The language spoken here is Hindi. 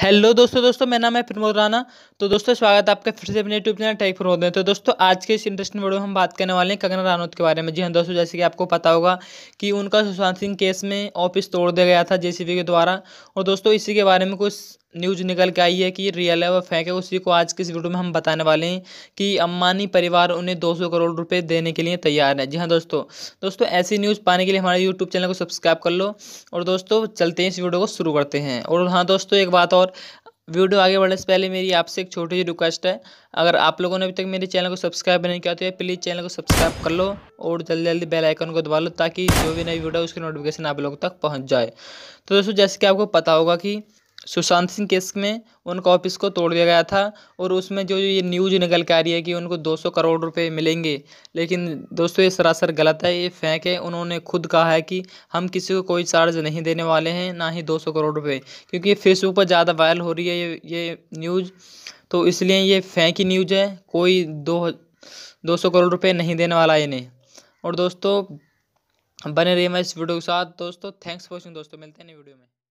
हेलो दोस्तों दोस्तों मेरा नाम है प्रमोद राणा तो दोस्तों स्वागत है आपका फिर से अपने यूट्यूब चैनल टाइप प्रमोद में तो दोस्तों आज के इस इंटरेस्टिंग वीडियो में हम बात करने वाले हैं कंगना रानौत के बारे में जी हाँ दोस्तों जैसे कि आपको पता होगा कि उनका सुशांत सिंह केस में ऑफिस तोड़ दिया गया था जेसीबी के द्वारा और दोस्तों इसी के बारे में कुछ न्यूज़ निकल के आई है कि रियल है व फेंक है उसी को आज की इस वीडियो में हम बताने वाले हैं कि अम्बानी परिवार उन्हें 200 करोड़ रुपए देने के लिए तैयार है जी हाँ दोस्तों दोस्तों ऐसी न्यूज़ पाने के लिए हमारे यूट्यूब चैनल को सब्सक्राइब कर लो और दोस्तों चलते हैं इस वीडियो को शुरू करते हैं और हाँ दोस्तों एक बात और वीडियो आगे बढ़ने से पहले मेरी आपसे एक छोटी सी रिक्वेस्ट है अगर आप लोगों ने अभी तक मेरे चैनल को सब्सक्राइब नहीं किया तो प्लीज़ चैनल को सब्सक्राइब कर लो और जल्दी जल्दी बेल आइकन को दबा लो ताकि जो भी नई वीडियो उसकी नोटिफिकेशन आप लोगों तक पहुंच जाए तो दोस्तों जैसे कि आपको पता होगा कि सुशांत सिंह केस में उनका ऑफिस को तोड़ दिया गया था और उसमें जो ये न्यूज निकल के आ रही है कि उनको 200 करोड़ रुपए मिलेंगे लेकिन दोस्तों ये सरासर गलत है ये फेंक है उन्होंने खुद कहा है कि हम किसी को कोई चार्ज नहीं देने वाले हैं ना ही 200 करोड़ रुपए क्योंकि फेसबुक पर ज़्यादा वायरल हो रही है ये ये न्यूज़ तो इसलिए ये फेंक ही न्यूज है कोई दो दो सौ करोड़ रुपये नहीं देने वाला इन्हें और दोस्तों बने रही मैं इस वीडियो के साथ दोस्तों थैंक्स फॉर वॉचिंग दोस्तों मिलते हैं नई वीडियो में